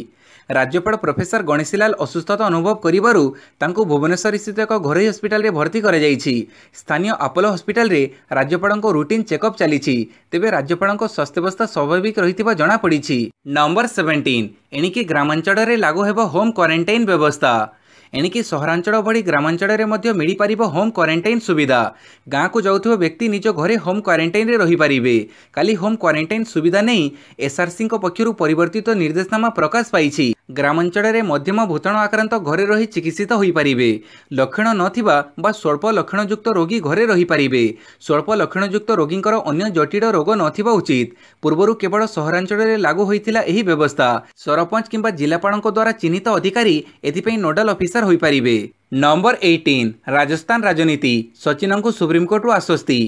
ରାଜ୍ୟପାଳ ପ୍ରଫେସର ଗଣେଶୀଲାଲ ଅସୁସ୍ଥତା ଅନୁଭବ କରିବାରୁ ତାଙ୍କୁ ଭୁବନେଶ୍ୱରସ୍ଥିତ ଏକ ଘରୋଇ ହସ୍ପିଟାଲରେ ଭର୍ତ୍ତି କରାଯାଇଛି ସ୍ଥାନୀୟ ଆପୋଲୋ ହସ୍ପିଟାଲରେ ରାଜ୍ୟପାଳଙ୍କ ରୁଟିନ୍ ଚେକଅପ୍ ଚାଲିଛି ତେବେ ରାଜ୍ୟପାଳଙ୍କ ସ୍ୱାସ୍ଥ୍ୟବସ୍ଥା ସ୍ୱାଭାବିକ ରହିଥିବା ଜଣାପଡ଼ିଛି ନମ୍ବର ସେଭେଣ୍ଟିନ୍ ଏଣିକି ଗ୍ରାମାଞ୍ଚଳରେ ଲାଗୁ ହେବ ହୋମ୍ କ୍ୱାରେଣ୍ଟାଇନ୍ ବ୍ୟବସ୍ଥା ଏଣିକି ସହରାଞ୍ଚଳ ଭଳି ଗ୍ରାମାଞ୍ଚଳରେ ମଧ୍ୟ ମିଳିପାରିବ ହୋମ୍ କ୍ୱାରେଣ୍ଟାଇନ୍ ସୁବିଧା ଗାଁକୁ ଯାଉଥିବା ବ୍ୟକ୍ତି ନିଜ ଘରେ ହୋମ୍ କ୍ୱାରେଣ୍ଟାଇନ୍ରେ ରହିପାରିବେ କାଲି ହୋମ୍ କ୍ୱାରେଣ୍ଟାଇନ୍ ସୁବିଧା ନେଇ ଏସ୍ଆର୍ସିଙ୍କ ପକ୍ଷରୁ ପରିବର୍ତ୍ତିତ ନିର୍ଦ୍ଦେଶନାମା ପ୍ରକାଶ ପାଇଛି ଗ୍ରାମାଞ୍ଚଳରେ ମଧ୍ୟମ ଭୂତାଣୁ ଆକ୍ରାନ୍ତ ଘରେ ରହି ଚିକିତ୍ସିତ ହୋଇପାରିବେ ଲକ୍ଷଣ ନଥିବା ବା ସ୍ୱଳ୍ପ ଲକ୍ଷଣଯୁକ୍ତ ରୋଗୀ ଘରେ ରହିପାରିବେ ସ୍ୱଳ୍ପ ଲକ୍ଷଣଯୁକ୍ତ ରୋଗୀଙ୍କର ଅନ୍ୟ ଜଟିଳ ରୋଗ ନଥିବା ଉଚିତ ପୂର୍ବରୁ କେବଳ ସହରାଞ୍ଚଳରେ ଲାଗୁ ହୋଇଥିଲା ଏହି ବ୍ୟବସ୍ଥା ସରପଞ୍ଚ କିମ୍ବା ଜିଲ୍ଲାପାଳଙ୍କ ଦ୍ୱାରା ଚିହ୍ନିତ ଅଧିକାରୀ ଏଥିପାଇଁ ନୋଡାଲ ଅଫିସର ହୋଇପାରିବେ ନମ୍ବର ଏଇଟିନ୍ ରାଜସ୍ଥାନ ରାଜନୀତି ସଚିନଙ୍କୁ ସୁପ୍ରିମକୋର୍ଟରୁ ଆଶ୍ୱସ୍ତି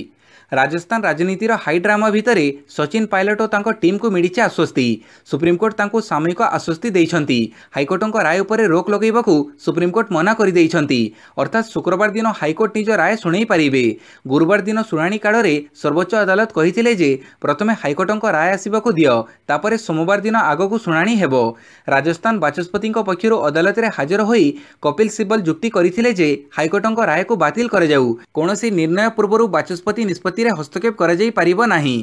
ରାଜସ୍ଥାନ ରାଜନୀତିର ହାଇଡ୍ରାମା ଭିତରେ ସଚିନ ପାଇଲଟ ଓ ତାଙ୍କ ଟିମ୍କୁ ମିଳିଛି ଆଶ୍ୱସ୍ତି ସୁପ୍ରିମକୋର୍ଟ ତାଙ୍କୁ ସାମୟିକ ଆଶ୍ୱସ୍ତି ଦେଇଛନ୍ତି ହାଇକୋର୍ଟଙ୍କ ରାୟ ଉପରେ ରୋକ ଲଗାଇବାକୁ ସୁପ୍ରିମକୋର୍ଟ ମନା କରିଦେଇଛନ୍ତି ଅର୍ଥାତ୍ ଶୁକ୍ରବାର ଦିନ ହାଇକୋର୍ଟ ନିଜ ରାୟ ଶୁଣାଇ ପାରିବେ ଗୁରୁବାର ଦିନ ଶୁଣାଣି କାଳରେ ସର୍ବୋଚ୍ଚ ଅଦାଲତ କହିଥିଲେ ଯେ ପ୍ରଥମେ ହାଇକୋର୍ଟଙ୍କ ରାୟ ଆସିବାକୁ ଦିଅ ତାପରେ ସୋମବାର ଦିନ ଆଗକୁ ଶୁଣାଣି ହେବ ରାଜସ୍ଥାନ ବାଚସ୍ପତିଙ୍କ ପକ୍ଷରୁ ଅଦାଲତରେ ହାଜର ହୋଇ କପିଲ ସିବଲ ଯୁକ୍ତି କରିଥିଲେ ଯେ ହାଇକୋର୍ଟଙ୍କ ରାୟକୁ ବାତିଲ କରାଯାଉ କୌଣସି ନିର୍ଣ୍ଣୟ ପୂର୍ବରୁ ବାଚସ୍ପତି ନିଷ୍ପତ୍ତି ନିଷ୍ପତ୍ତିରେ ହସ୍ତକ୍ଷେପ କରାଯାଇପାରିବ ନାହିଁ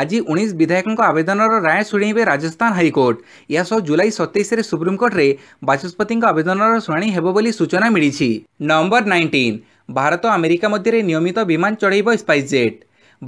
ଆଜି ଉଣେଇଶ ବିଧାୟକଙ୍କ ଆବେଦନର ରାୟ ଶୁଣାଇବେ ରାଜସ୍ଥାନ ହାଇକୋର୍ଟ ଏହା ସହ ଜୁଲାଇ ସତେଇଶରେ ସୁପ୍ରିମକୋର୍ଟରେ ବାଚସ୍ପତିଙ୍କ ଆବେଦନର ଶୁଣାଣି ହେବ ବୋଲି ସୂଚନା ମିଳିଛି ନମ୍ବର ନାଇଣ୍ଟିନ୍ ଭାରତ ଆମେରିକା ମଧ୍ୟରେ ନିୟମିତ ବିମାନ ଚଢ଼ାଇବ ସ୍ପାଇସ୍ ଜେଟ୍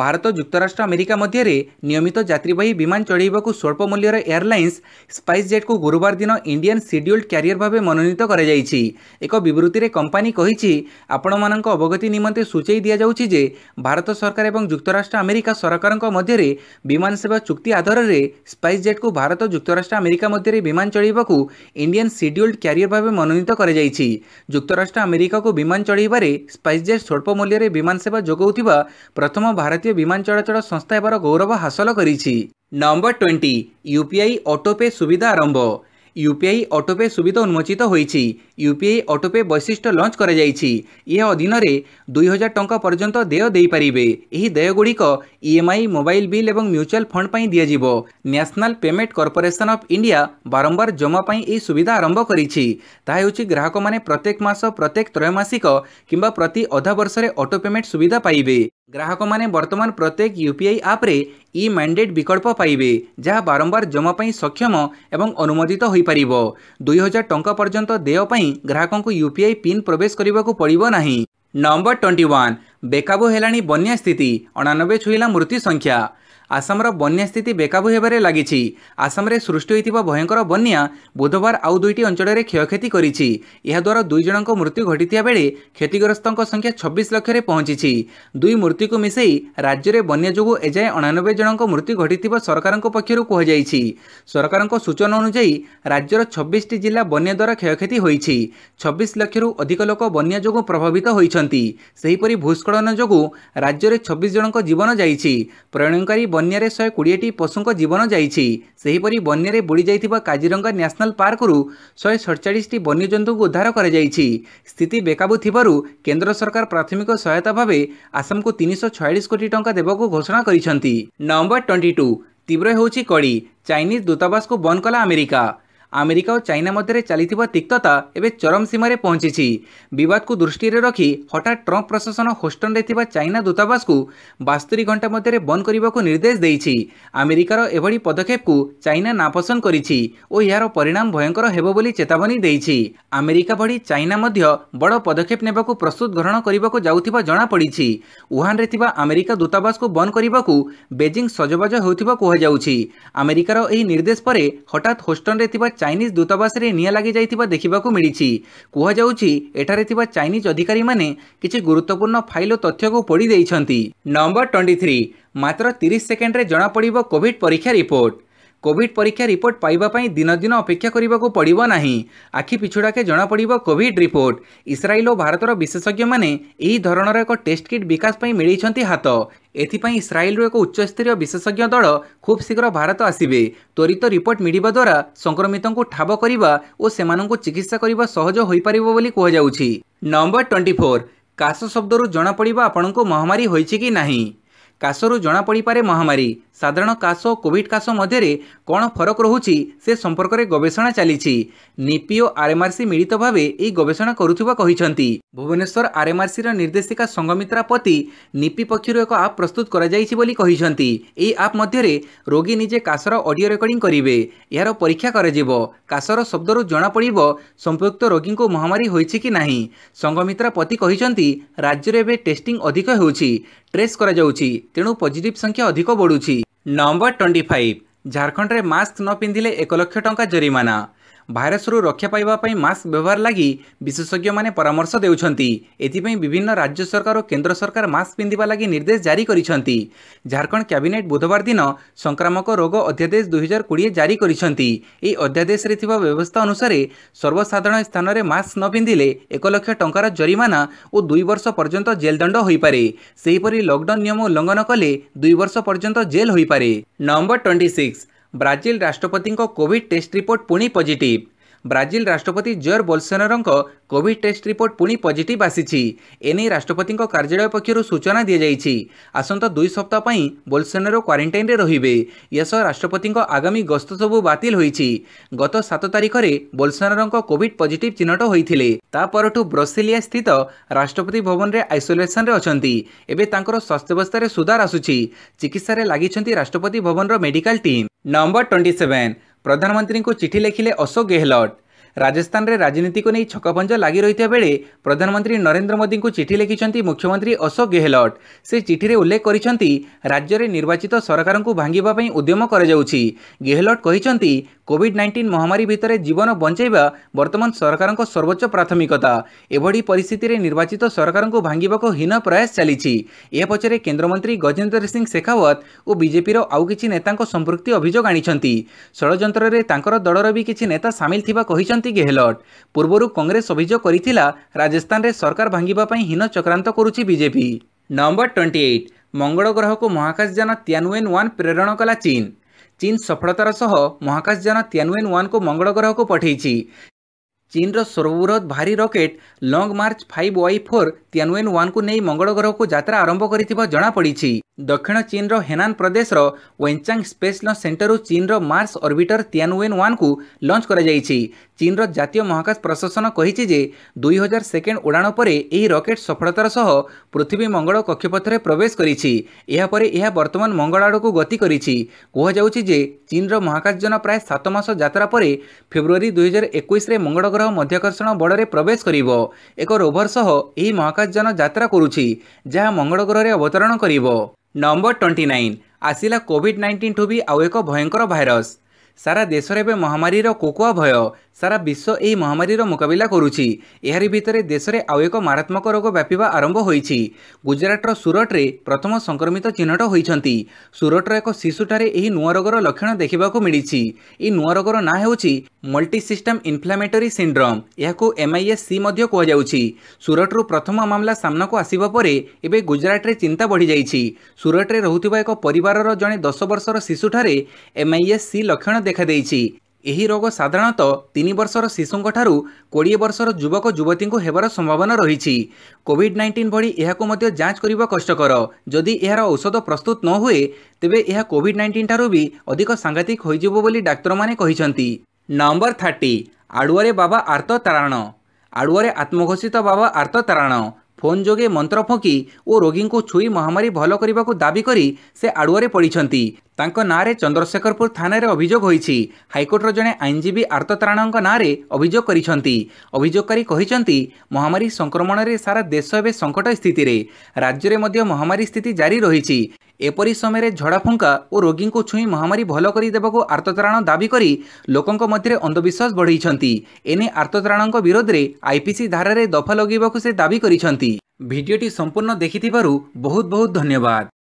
ଭାରତ ଯୁକ୍ତରାଷ୍ଟ୍ର ଆମେରିକା ମଧ୍ୟରେ ନିୟମିତ ଯାତ୍ରୀବାହୀ ବିମାନ ଚଢ଼ାଇବାକୁ ସ୍ୱଳ୍ପ ମୂଲ୍ୟର ଏୟାରଲାଇନ୍ସ ସ୍ପାଇସ୍ ଜେଟ୍କୁ ଗୁରୁବାର ଦିନ ଇଣ୍ଡିଆନ୍ ସିଡ୍ୟୁଲ୍ଡ କ୍ୟାରିୟର ଭାବେ ମନୋନୀତ କରାଯାଇଛି ଏକ ବିବୃତ୍ତିରେ କମ୍ପାନୀ କହିଛି ଆପଣମାନଙ୍କ ଅବଗତି ନିମନ୍ତେ ସୂଚାଇ ଦିଆଯାଉଛି ଯେ ଭାରତ ସରକାର ଏବଂ ଯୁକ୍ତରାଷ୍ଟ୍ର ଆମେରିକା ସରକାରଙ୍କ ମଧ୍ୟରେ ବିମାନ ସେବା ଚୁକ୍ତି ଆଧାରରେ ସ୍ପାଇସ୍ ଜେଟ୍କୁ ଭାରତ ଯୁକ୍ତରାଷ୍ଟ୍ର ଆମେରିକା ମଧ୍ୟରେ ବିମାନ ଚଢ଼ାଇବାକୁ ଇଣ୍ଡିଆନ୍ ସିଡ୍ୟୁଲ୍ଡ କ୍ୟାରିୟର ଭାବେ ମନୋନୀତ କରାଯାଇଛି ଯୁକ୍ତରାଷ୍ଟ୍ର ଆମେରିକାକୁ ବିମାନ ଚଢ଼ାଇବାରେ ସ୍ପାଇସ୍ ଜେଟ୍ ସ୍ୱଳ୍ପ ମୂଲ୍ୟରେ ବିମାନ ସେବା ଯୋଗାଉଥିବା ପ୍ରଥମ ଭାରତୀୟ ଭାରତୀୟ ବିମାନ ଚଳାଚଳ ସଂସ୍ଥା ହେବାର ଗୌରବ ହାସଲ କରିଛି number twenty U P I autopay ସୁବିଧା ଆରମ୍ଭ ୟୁ ପି ଆଇ ଅଟୋପେ ସୁବିଧା ଉନ୍ମୋଚିତ ହୋଇଛି ୟୁ ପି ଆଇ ଅଟୋପେ ବୈଶିଷ୍ଟ୍ୟ ଲଞ୍ଚ କରାଯାଇଛି ଏହା ଅଧୀନରେ ଦୁଇହଜାର ଟଙ୍କା ପର୍ଯ୍ୟନ୍ତ ଦେୟ ଦେଇପାରିବେ ଏହି ଦେୟଗୁଡ଼ିକ ଇଏମ୍ଆଇ ମୋବାଇଲ୍ ବିଲ୍ ଏବଂ ମ୍ୟୁଚୁଆଲ୍ ଫଣ୍ଡ ପାଇଁ ଦିଆଯିବ national payment corporation of India ବାରମ୍ବାର ଜମା ପାଇଁ ଏହି ସୁବିଧା ଆରମ୍ଭ କରିଛି ତାହା ହେଉଛି ଗ୍ରାହକମାନେ ପ୍ରତ୍ୟେକ ମାସ ପ୍ରତ୍ୟେକ ତ୍ରୟମାସିକ କିମ୍ବା ପ୍ରତି ଅଧା ବର୍ଷରେ ଅଟୋ ପେମେଣ୍ଟ ସୁବିଧା ପାଇବେ ଗ୍ରାହକମାନେ ବର୍ତ୍ତମାନ ପ୍ରତ୍ୟେକ ୟୁ ପି ଆଇ ଆପ୍ରେ ଇ ମ୍ୟାଣ୍ଡେଟ୍ ବିକଳ୍ପ ପାଇବେ ଯାହା ବାରମ୍ବାର ଜମା ପାଇଁ ସକ୍ଷମ ଏବଂ ଅନୁମୋଦିତ ହୋଇପାରିବ ଦୁଇ ହଜାର ଟଙ୍କା ପର୍ଯ୍ୟନ୍ତ ଦେୟ ପାଇଁ ଗ୍ରାହକଙ୍କୁ ୟୁ ପି ଆଇ ପିନ୍ ପ୍ରବେଶ କରିବାକୁ ପଡ଼ିବ ନାହିଁ ନମ୍ବର ଟ୍ୱେଣ୍ଟି ୱାନ୍ ବେକାବୁ ହେଲାଣି ବନ୍ୟା ସ୍ଥିତି ଅଣାନବେ ଛୁଇଁଲା ମୃତ୍ୟୁ ସଂଖ୍ୟା ଆସାମର ବନ୍ୟା ସ୍ଥିତି ବେକାବୁ ହେବାରେ ଲାଗିଛି ଆସାମରେ ସୃଷ୍ଟି ହୋଇଥିବା ଭୟଙ୍କର ବନ୍ୟା ବୁଧବାର ଆଉ ଦୁଇଟି ଅଞ୍ଚଳରେ କ୍ଷୟକ୍ଷତି କରିଛି ଏହାଦ୍ୱାରା ଦୁଇ ଜଣଙ୍କ ମୃତ୍ୟୁ ଘଟିଥିବା ବେଳେ କ୍ଷତିଗ୍ରସ୍ତଙ୍କ ସଂଖ୍ୟା ଛବିଶ ଲକ୍ଷରେ ପହଞ୍ଚିଛି ଦୁଇ ମୃତ୍ୟୁକୁ ମିଶାଇ ରାଜ୍ୟରେ ବନ୍ୟା ଯୋଗୁଁ ଏଯାଏ ଅଣାନବେ ଜଣଙ୍କ ମୃତ୍ୟୁ ଘଟିଥିବା ସରକାରଙ୍କ ପକ୍ଷରୁ କୁହାଯାଇଛି ସରକାରଙ୍କ ସୂଚନା ଅନୁଯାୟୀ ରାଜ୍ୟର ଛବିଶଟି ଜିଲ୍ଲା ବନ୍ୟା ଦ୍ୱାରା କ୍ଷୟକ୍ଷତି ହୋଇଛି ଛବିଶ ଲକ୍ଷରୁ ଅଧିକ ଲୋକ ବନ୍ୟା ଯୋଗୁଁ ପ୍ରଭାବିତ ହୋଇଛନ୍ତି ସେହିପରି ଭୂସ୍ଖଳନ ଯୋଗୁଁ ରାଜ୍ୟରେ ଛବିଶ ଜଣଙ୍କ ଜୀବନ ଯାଇଛି ପ୍ରଣୟନକାରୀ বন্যায় শহে কোড়িটি পশু জীবন যাই সেইপরি বন্যায় বুড়ি যাই কাজিরঙ্গা ন্যাশনাল পার্করু শহে সড়চাশটি বন্যজন্তু উদ্ধার করা যাই স্থিতি বেকাবু থিবারু কেন্দ্র সরকার প্রাথমিক সহায়তা ভাবে আসামকু তিনশো ছয়াশ কোটি টাকা দেবাকু ঘোষণা করেছেন নম্বর টোয়েন্টি টু তীব্র হচ্ছে কড়ি চাইনিজ দূতাবাস বন্ধ কলা ଆମେରିକା ଆମେରିକା ଓ ଚାଇନା ମଧ୍ୟରେ ଚାଲିଥିବା ତିକ୍ତତା ଏବେ ଚରମ ସୀମାରେ ପହଞ୍ଚିଛି ବିବାଦକୁ ଦୃଷ୍ଟିରେ ରଖି ହଠାତ୍ ଟ୍ରମ୍ପ ପ୍ରଶାସନ ହୋଷ୍ଟନରେ ଥିବା ଚାଇନା ଦୂତାବାସକୁ ବାସ୍ତରି ଘଣ୍ଟା ମଧ୍ୟରେ ବନ୍ଦ କରିବାକୁ ନିର୍ଦ୍ଦେଶ ଦେଇଛି ଆମେରିକାର ଏଭଳି ପଦକ୍ଷେପକୁ ଚାଇନା ନାପସନ୍ଦ କରିଛି ଓ ଏହାର ପରିଣାମ ଭୟଙ୍କର ହେବ ବୋଲି ଚେତାବନୀ ଦେଇଛି ଆମେରିକା ଭଳି ଚାଇନା ମଧ୍ୟ ବଡ଼ ପଦକ୍ଷେପ ନେବାକୁ ପ୍ରସ୍ତୁତ ଗ୍ରହଣ କରିବାକୁ ଯାଉଥିବା ଜଣାପଡ଼ିଛି ଉହାନରେ ଥିବା ଆମେରିକା ଦୂତାବାସକୁ ବନ୍ଦ କରିବାକୁ ବେଜିଂ ସଜବାଜ ହେଉଥିବା କୁହାଯାଉଛି ଆମେରିକାର ଏହି ନିର୍ଦ୍ଦେଶ ପରେ ହଠାତ୍ ହୋଷ୍ଟନରେ ଥିବା ଚାଇନିଜ୍ ଦୂତାବାସରେ ନିଆଁ ଲାଗିଯାଇଥିବା ଦେଖିବାକୁ ମିଳିଛି କୁହାଯାଉଛି ଏଠାରେ ଥିବା ଚାଇନିଜ୍ ଅଧିକାରୀମାନେ କିଛି ଗୁରୁତ୍ୱପୂର୍ଣ୍ଣ ଫାଇଲ୍ ଓ ତଥ୍ୟକୁ ପୋଡ଼ି ଦେଇଛନ୍ତି ନମ୍ବର ଟ୍ୱେଣ୍ଟି ଥ୍ରୀ ମାତ୍ର ତିରିଶ ସେକେଣ୍ଡରେ ଜଣାପଡ଼ିବ କୋଭିଡ୍ ପରୀକ୍ଷା ରିପୋର୍ଟ কোভিড পরীক্ষা রিপোর্ট পাইবা দিন দিন অপেক্ষা করা পড়ব না আখি পিছুড়াকে জনা পড়ব কোভিড রিপোর্ট ইস্রাইল ও ভারতর বিশেষজ্ঞ মানে এই ধরনের এক টেস্ট কিট বিকাশ পাই হাত এথিপাই ইস্রাইলর এক উচ্চস্তরীয় বিশেষজ্ঞ দল খুব শীঘ্র ভারত আসবে ত্বরিত রিপোর্ট মিলিবা দ্বারা সংক্রমিত ঠাব করা ও সে চিকিৎসা করা সহজ হয়ে পার বলে কুহযাউছি নম্বর টোয়েন্টি ফোর কাশ শব্দর জনাপড়া আপনার মহামারী হয়েছে কি না কাশরু জনাপড়িপারে মহামারী ସାଧାରଣ କାଶ ଓ କୋଭିଡ୍ କାଶ ମଧ୍ୟରେ କ'ଣ ଫରକ ରହୁଛି ସେ ସମ୍ପର୍କରେ ଗବେଷଣା ଚାଲିଛି ନିପି ଓ ଆର୍ଏମ୍ଆର୍ସି ମିଳିତ ଭାବେ ଏହି ଗବେଷଣା କରୁଥିବା କହିଛନ୍ତି ଭୁବନେଶ୍ୱର ଆର୍ଏମ୍ଆର୍ସିର ନିର୍ଦ୍ଦେଶିକା ସଙ୍ଗମିତ୍ରା ପତି ନିପି ପକ୍ଷରୁ ଏକ ଆପ୍ ପ୍ରସ୍ତୁତ କରାଯାଇଛି ବୋଲି କହିଛନ୍ତି ଏହି ଆପ୍ ମଧ୍ୟରେ ରୋଗୀ ନିଜେ କାଶର ଅଡିଓ ରେକର୍ଡିଂ କରିବେ ଏହାର ପରୀକ୍ଷା କରାଯିବ କାଶର ଶବ୍ଦରୁ ଜଣାପଡ଼ିବ ସମ୍ପୃକ୍ତ ରୋଗୀଙ୍କୁ ମହାମାରୀ ହୋଇଛି କି ନାହିଁ ସଙ୍ଗମିତ୍ରା ପତି କହିଛନ୍ତି ରାଜ୍ୟରେ ଏବେ ଟେଷ୍ଟିଂ ଅଧିକ ହେଉଛି ଟ୍ରେସ୍ କରାଯାଉଛି ତେଣୁ ପଜିଟିଭ୍ ସଂଖ୍ୟା ଅଧିକ ବଢ଼ୁଛି ନମ୍ବର ଟ୍ୱେଣ୍ଟି ଫାଇଭ୍ ଝାଡ଼ଖଣ୍ଡରେ ମାସ୍କ ନ ପିନ୍ଧିଲେ ଏକ ଲକ୍ଷ ଟଙ୍କା ଜରିମାନା ଭାଇରସରୁ ରକ୍ଷା ପାଇବା ପାଇଁ ମାସ୍କ ବ୍ୟବହାର ଲାଗି ବିଶେଷଜ୍ଞମାନେ ପରାମର୍ଶ ଦେଉଛନ୍ତି ଏଥିପାଇଁ ବିଭିନ୍ନ ରାଜ୍ୟ ସରକାର ଓ କେନ୍ଦ୍ର ସରକାର ମାସ୍କ ପିନ୍ଧିବା ଲାଗି ନିର୍ଦ୍ଦେଶ ଜାରି କରିଛନ୍ତି ଝାଡ଼ଖଣ୍ଡ କ୍ୟାବିନେଟ୍ ବୁଧବାର ଦିନ ସଂକ୍ରାମକ ରୋଗ ଅଧ୍ୟାଦେଶ ଦୁଇହଜାର କୋଡ଼ିଏ ଜାରି କରିଛନ୍ତି ଏହି ଅଧ୍ୟାଦେଶରେ ଥିବା ବ୍ୟବସ୍ଥା ଅନୁସାରେ ସର୍ବସାଧାରଣ ସ୍ଥାନରେ ମାସ୍କ ନ ପିନ୍ଧିଲେ ଏକ ଲକ୍ଷ ଟଙ୍କାର ଜରିମାନା ଓ ଦୁଇ ବର୍ଷ ପର୍ଯ୍ୟନ୍ତ ଜେଲ୍ ଦଣ୍ଡ ହୋଇପାରେ ସେହିପରି ଲକଡାଉନ୍ ନିୟମ ଉଲ୍ଲଂଘନ କଲେ ଦୁଇ ବର୍ଷ ପର୍ଯ୍ୟନ୍ତ ଜେଲ୍ ହୋଇପାରେ ନମ୍ବର ଟ୍ୱେଣ୍ଟି ସିକ୍ସ ब्राजिल राष्ट्रपति कोविड टेस्ट रिपोर्ट पुणी पजिट ବ୍ରାଜିଲ ରାଷ୍ଟ୍ରପତି ଜୟର ବୋଲସୋନାରୋଙ୍କ କୋଭିଡ୍ ଟେଷ୍ଟ ରିପୋର୍ଟ ପୁଣି ପଜିଟିଭ୍ ଆସିଛି ଏନେଇ ରାଷ୍ଟ୍ରପତିଙ୍କ କାର୍ଯ୍ୟାଳୟ ପକ୍ଷରୁ ସୂଚନା ଦିଆଯାଇଛି ଆସନ୍ତା ଦୁଇ ସପ୍ତାହ ପାଇଁ ବୋଲସୋନାରୋ କ୍ୱାରେଣ୍ଟାଇନ୍ରେ ରହିବେ ଏସହ ରାଷ୍ଟ୍ରପତିଙ୍କ ଆଗାମୀ ଗସ୍ତ ସବୁ ବାତିଲ ହୋଇଛି ଗତ ସାତ ତାରିଖରେ ବୋଲସୋନାରୋଙ୍କ କୋଭିଡ୍ ପଜିଟିଭ୍ ଚିହ୍ନଟ ହୋଇଥିଲେ ତା ପରଠୁ ବ୍ରସିଲିଆ ସ୍ଥିତ ରାଷ୍ଟ୍ରପତି ଭବନରେ ଆଇସୋଲେସନରେ ଅଛନ୍ତି ଏବେ ତାଙ୍କର ସ୍ୱାସ୍ଥ୍ୟାବସ୍ଥାରେ ସୁଧାର ଆସୁଛି ଚିକିତ୍ସାରେ ଲାଗିଛନ୍ତି ରାଷ୍ଟ୍ରପତି ଭବନର medical team number twenty seven ପ୍ରଧାନମନ୍ତ୍ରୀଙ୍କୁ ଚିଠି ଲେଖିଲେ ଅଶୋକ ଗେହଲଟ ରାଜସ୍ଥାନରେ ରାଜନୀତିକୁ ନେଇ ଛକପଞ୍ଜ ଲାଗି ରହିଥିବା ବେଳେ ପ୍ରଧାନମନ୍ତ୍ରୀ ନରେନ୍ଦ୍ର ମୋଦିଙ୍କୁ ଚିଠି ଲେଖିଛନ୍ତି ମୁଖ୍ୟମନ୍ତ୍ରୀ ଅଶୋକ ଗେହଲଟ ସେ ଚିଠିରେ ଉଲ୍ଲେଖ କରିଛନ୍ତି ରାଜ୍ୟରେ ନିର୍ବାଚିତ ସରକାରଙ୍କୁ ଭାଙ୍ଗିବା ପାଇଁ ଉଦ୍ୟମ କରାଯାଉଛି ଗେହଲଟ କହିଛନ୍ତି কোভিড নাইন্টিন মহামারী ভিতরে জীবন বঞ্চাইবা বর্তমান সরকারঙ্ক সর্বোচ্চ প্রাথমিকতা এভাবে পরিস্থিতিরে নির্বাচিত সরকারଙ୍କୁ ভাঙ্গিবাকু হীন প্রয়াস চালিছি এ পছরে কেন্দ্রমন্ত্রী গজেন্দ্র সিং শেখাওয়াত ও বিজেপির আউ কিছু নেতাঙ্ক সম্পৃক্তি অভিযোগ আনিছেন ষড়যন্ত্রের তাঁর দলর বি কিছু নেতা সামিল থিবা গেহলট পূর্বর কংগ্রেস অভিযোগ করেছিল রাজস্থানের সরকার ভাঙ্গিবা হীন চক্রান্ত করুছি বিজেপি নম্বর টোয়েন্টি এইট মঙ্গল গ্রহকু মহাকাশযান তিয়ানওয়েন ওয়ান প্রেরণ কলা চীন ଚୀନ ସଫଳତାର ସହ ମହାକାଶଯାନ ତିଆନୁଏନ୍ ୱାନ୍କୁ ମଙ୍ଗଳ ଗ୍ରହକୁ ପଠାଇଛି ଚୀନର ସର୍ବବୃହତ ଭାରି rocket Long March five Y four Tianwen ୱାନ୍କୁ ନେଇ ମଙ୍ଗଳ ଗ୍ରହକୁ ଯାତ୍ରା ଆରମ୍ଭ କରିଥିବା ଜଣାପଡ଼ିଛି ଦକ୍ଷିଣ ଚୀନ୍ର ହେନାନ୍ ପ୍ରଦେଶର ୱେଞ୍ଚାଙ୍ଗ ସ୍ପେସ୍ ଲଞ୍ଚ ସେଣ୍ଟରରୁ ଚୀନ୍ର ମାର୍ସ ଅର୍ବିଟର ତିଆନୁଏନ୍ ୱାନ୍କୁ ଲଞ୍ଚ କରାଯାଇଛି ଚୀନ୍ର ଜାତୀୟ ମହାକାଶ ପ୍ରଶାସନ କହିଛି ଯେ ଦୁଇହଜାର ସେକେଣ୍ଡ ଉଡ଼ାଣ ପରେ ଏହି ରକେଟ୍ ସଫଳତାର ସହ ପୃଥିବୀ ମଙ୍ଗଳ କକ୍ଷପଥରେ ପ୍ରବେଶ କରିଛି ଏହାପରେ ଏହା ବର୍ତ୍ତମାନ ମଙ୍ଗଳ ଆଡ଼କୁ ଗତି କରିଛି କୁହାଯାଉଛି ଯେ ଚୀନ୍ର ମହାକାଶଯାନ ପ୍ରାୟ ସାତ ମାସ ଯାତ୍ରା ପରେ ଫେବୃଆରୀ ଦୁଇହଜାର ଏକୋଇଶରେ ମଙ୍ଗଳ ଗ୍ରହ ମଧ୍ୟାକର୍ଷଣ ବଳରେ ପ୍ରବେଶ କରିବ ଏକ ରୋଭର ସହ ଏହି ମହାକାଶଯାନ ଯାତ୍ରା କରୁଛି ଯାହା ମଙ୍ଗଳ ଗ୍ରହରେ ଅବତରଣ କରିବ ନମ୍ବର ଟ୍ୱେଣ୍ଟି ନାଇନ୍ ଆସିଲା କୋଭିଡ୍ ନାଇଣ୍ଟିନ୍ଠୁ ବି ଆଉ ଏକ ଭୟଙ୍କର ଭାଇରସ୍ ସାରା ଦେଶରେ ଏବେ ମହାମାରୀର କୋକୁଆ ଭୟ ସାରା ବିଶ୍ୱ ଏହି ମହାମାରୀର ମୁକାବିଲା କରୁଛି ଏହାରି ଭିତରେ ଦେଶରେ ଆଉ ଏକ ମାରାତ୍ମକ ରୋଗ ବ୍ୟାପିବା ଆରମ୍ଭ ହୋଇଛି ଗୁଜରାଟର ସୁରଟରେ ପ୍ରଥମ ସଂକ୍ରମିତ ଚିହ୍ନଟ ହୋଇଛନ୍ତି ସୁରଟର ଏକ ଶିଶୁଠାରେ ଏହି ନୂଆ ରୋଗର ଲକ୍ଷଣ ଦେଖିବାକୁ ମିଳିଛି ଏହି ନୂଆ ରୋଗର ନାଁ ହେଉଛି ମଲ୍ଟିସିଷ୍ଟମ୍ ଇନ୍ଫ୍ଲାମେଟୋରୀ ସିଣ୍ଡ୍ରମ୍ ଏହାକୁ ଏମ୍ଆଇଏସ୍ ସି ମଧ୍ୟ କୁହାଯାଉଛି ସୁରଟରୁ ପ୍ରଥମ ମାମଲା ସାମ୍ନାକୁ ଆସିବା ପରେ ଏବେ ଗୁଜରାଟରେ ଚିନ୍ତା ବଢ଼ିଯାଇଛି ସୁରଟରେ ରହୁଥିବା ଏକ ପରିବାରର ଜଣେ ଦଶ ବର୍ଷର ଶିଶୁଠାରେ ଏମ୍ଆଇଏସ୍ ସି ଲକ୍ଷଣ ଦେଖାଦେଇଛି ଏହି ରୋଗ ସାଧାରଣତଃ ତିନି ବର୍ଷର ଶିଶୁଙ୍କଠାରୁ କୋଡ଼ିଏ ବର୍ଷର ଯୁବକ ଯୁବତୀଙ୍କୁ ହେବାର ସମ୍ଭାବନା ରହିଛି କୋଭିଡ୍ ନାଇଣ୍ଟିନ୍ ଭଳି ଏହାକୁ ମଧ୍ୟ ଯାଞ୍ଚ କରିବା କଷ୍ଟକର ଯଦି ଏହାର ଔଷଧ ପ୍ରସ୍ତୁତ ନ ହୁଏ ତେବେ ଏହା କୋଭିଡ୍ ନାଇଣ୍ଟିନ୍ ବି ଅଧିକ ସାଂଘାତିକ ହୋଇଯିବ ବୋଲି ଡାକ୍ତରମାନେ କହିଛନ୍ତି ନମ୍ବର ଥାର୍ଟି ଆଡ଼ୁଆରେ ବାବା ଆର୍ତ୍ତ ତାରାଣ ଆଡ଼ୁଆରେ ଆତ୍ମଘୋଷିତ ବାବା ଆର୍ତ୍ତ ତାରାଣ ଫୋନ୍ ଯୋଗେ ମନ୍ତ୍ର ଫଙ୍କି ଓ ରୋଗୀଙ୍କୁ ଛୁଇଁ ମହାମାରୀ ଭଲ କରିବାକୁ ଦାବି କରି ସେ ଆଡ଼ୁଆରେ ପଡ଼ିଛନ୍ତି ତାଙ୍କ ନାଁରେ ଚନ୍ଦ୍ରଶେଖରପୁର ଥାନାରେ ଅଭିଯୋଗ ହୋଇଛି ହାଇକୋର୍ଟର ଜଣେ ଆଇନଜୀବୀ ଆର୍ତ୍ତତ୍ରାଣଙ୍କ ନାଁରେ ଅଭିଯୋଗ କରିଛନ୍ତି ଅଭିଯୋଗକାରୀ କହିଛନ୍ତି ମହାମାରୀ ସଂକ୍ରମଣରେ ସାରା ଦେଶ ଏବେ ସଙ୍କଟ ସ୍ଥିତିରେ ରାଜ୍ୟରେ ମଧ୍ୟ ମହାମାରୀ ସ୍ଥିତି ଜାରି ରହିଛି ଏପରି ସମୟରେ ଝଡ଼ାଫୁଙ୍କା ଓ ରୋଗୀଙ୍କୁ ଛୁଇଁ ମହାମାରୀ ଭଲ କରିଦେବାକୁ ଆର୍ତ୍ତତ୍ରାଣ ଦାବି କରି ଲୋକଙ୍କ ମଧ୍ୟରେ ଅନ୍ଧବିଶ୍ୱାସ ବଢ଼େଇଛନ୍ତି ଏନେ ଆର୍ତ୍ତତ୍ରାଣଙ୍କ ବିରୋଧରେ ଆଇପିସି ଧାରାରେ ଦଫା ଲଗାଇବାକୁ ସେ ଦାବି କରିଛନ୍ତି ଭିଡ଼ିଓଟି ସମ୍ପୂର୍ଣ୍ଣ ଦେଖିଥିବାରୁ ବହୁତ ବହୁତ ଧନ୍ୟବାଦ